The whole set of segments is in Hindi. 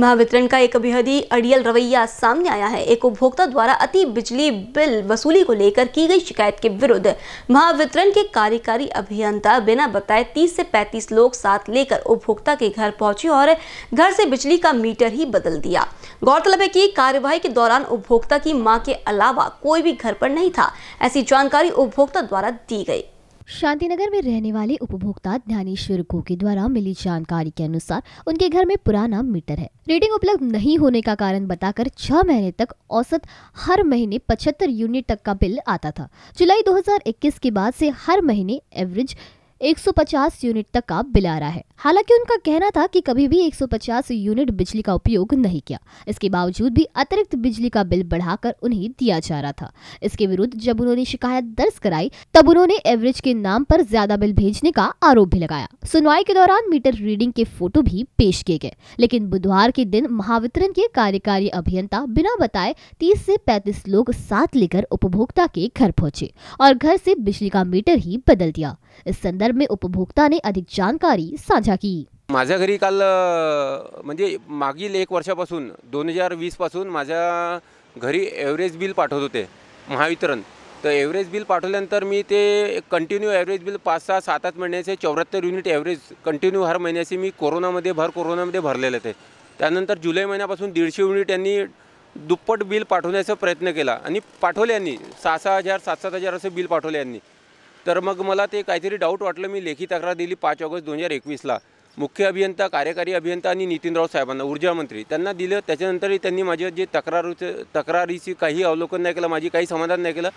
महावितरण का एक ही अड़ियल रवैया सामने आया है एक उपभोक्ता द्वारा अति बिजली बिल वसूली को लेकर की गई शिकायत के विरुद्ध महावितरण के कार्यकारी अभियंता बिना बताए तीस से 35 लोग साथ लेकर उपभोक्ता के घर पहुंचे और घर से बिजली का मीटर ही बदल दिया गौरतलब है की कार्यवाही के दौरान उपभोक्ता की माँ के अलावा कोई भी घर पर नहीं था ऐसी जानकारी उपभोक्ता द्वारा दी गई शांतिनगर में रहने वाले उपभोक्ता ध्यानेश्वर गोके द्वारा मिली जानकारी के अनुसार उनके घर में पुराना मीटर है रीडिंग उपलब्ध नहीं होने का कारण बताकर छह महीने तक औसत हर महीने 75 यूनिट तक का बिल आता था जुलाई 2021 के बाद से हर महीने एवरेज 150 यूनिट तक का बिल आ रहा है हालांकि उनका कहना था कि कभी भी 150 यूनिट बिजली का उपयोग नहीं किया इसके बावजूद भी अतिरिक्त बिजली का बिल बढ़ाकर उन्हें दिया जा रहा था इसके विरुद्ध जब उन्होंने शिकायत दर्ज कराई तब उन्होंने एवरेज के नाम पर ज्यादा बिल भेजने का आरोप भी लगाया सुनवाई के दौरान मीटर रीडिंग के फोटो भी पेश किए गए लेकिन बुधवार के दिन महावितरण के कार्यकारी अभियंता बिना बताए तीस ऐसी पैतीस लोग साथ लेकर उपभोक्ता के घर पहुँचे और घर ऐसी बिजली का मीटर ही बदल दिया इस संदर्भ में उपभोक्ता ने अधिक जानकारी साझा की माझ्या घरी काल म्हणजे मागील एक वर्षापासून दोन हजार वीसपासून माझ्या घरी एव्हरेज बिल पाठवत होते महावितरण तर एवरेज बिल पाठवल्यानंतर मी ते कंटिन्यू एवरेज बिल पाच सहा सात आठ महिन्याचे चौऱ्याहत्तर युनिट एवरेज कंटिन्यू हर महिन्याचे मी कोरोनामध्ये भर कोरोनामध्ये भरलेले होते त्यानंतर जुलै महिन्यापासून दीडशे युनिट यांनी दुप्पट बिल पाठवण्याचा प्रयत्न केला आणि पाठवले यांनी सहा सहा हजार सात सात हजार असं बिल पाठवले यांनी तर मग मला ते काहीतरी डाऊट वाटलं मी लेखी तक्रार दिली पाच ऑगस्ट दोन हजार एकवीसला मुख्य अभियंता कार्यकारी अभियंता आणि नितीनराव साहेबांना ऊर्जामंत्री त्यांना दिलं त्याच्यानंतरही त्यांनी माझे जे तक्रारीचे तक्रारीची काही अवलोकन नाही केलं माझी काही समाधान नाही केलं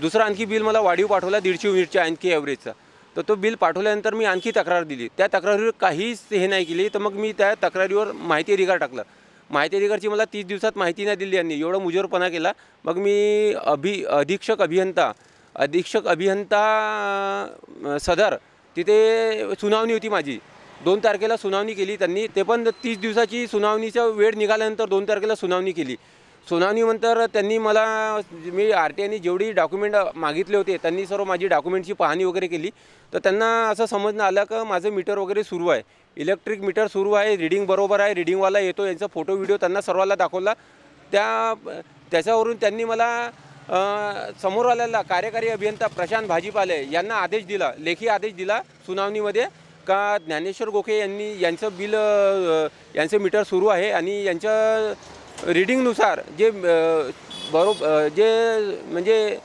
दुसरं आणखी बिल मला वाढीव पाठवला दीडशे युनिटच्या आणखी ॲव्हरेजचा तर तो बिल पाठवल्यानंतर मी आणखी तक्रार दिली त्या तक्रारीवर काहीच हे नाही केली तर मग मी त्या तक्रारीवर माहिती अधिकार टाकलं माहिती अधिकारची मला तीस दिवसात माहिती नाही दिली यांनी एवढा मुजोरपणा केला मग मी अभि अधीक्षक अभियंता अधीक्षक अभियंता सदर तिथे सुनावणी होती माझी दोन तारखेला सुनावणी केली त्यांनी ते पण तीस दिवसाची सुनावणीचा वेळ निघाल्यानंतर दोन तारखेला सुनावणी केली सुनावणीनंतर त्यांनी मला मी आर टी आयने जेवढी डॉक्युमेंट मागितले होते त्यांनी सर्व माझी डॉक्युमेंटची पाहणी वगैरे केली तर त्यांना असं समजणं आलं का माझं मीटर वगैरे सुरू आहे इलेक्ट्रिक मीटर सुरू आहे रिडिंग बरोबर आहे रिडिंगवाला येतो यांचा फोटो व्हिडिओ त्यांना सर्वाला दाखवला त्या त्याच्यावरून त्यांनी मला समोर आ कार्यकारी अभियंता प्रशांत भाजीपाले यांना आदेश दिला लेखी आदेश दिला सुनावनी का ज्ञानेश्वर गोखे बिल यांचे मीटर सुरू है आणि यांच्या जे बरो जे म्हणजे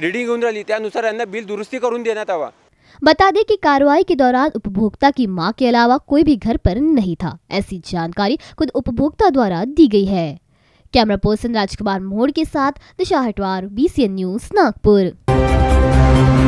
रीडिंग होऊन राहिली त्यानुसार बिल दुरुस्ती करून देण्यात बता दें कि कार्रवाई के दौरान उपभोक्ता की मां के अलावा कोई भी घर पर नहीं था ऐसी जानकारी खुद उपभोक्ता द्वारा दी गई है कैमरा पर्सन राजकुमार मोहड़ के साथ दिशा हटवार बीसीएन न्यूज नागपुर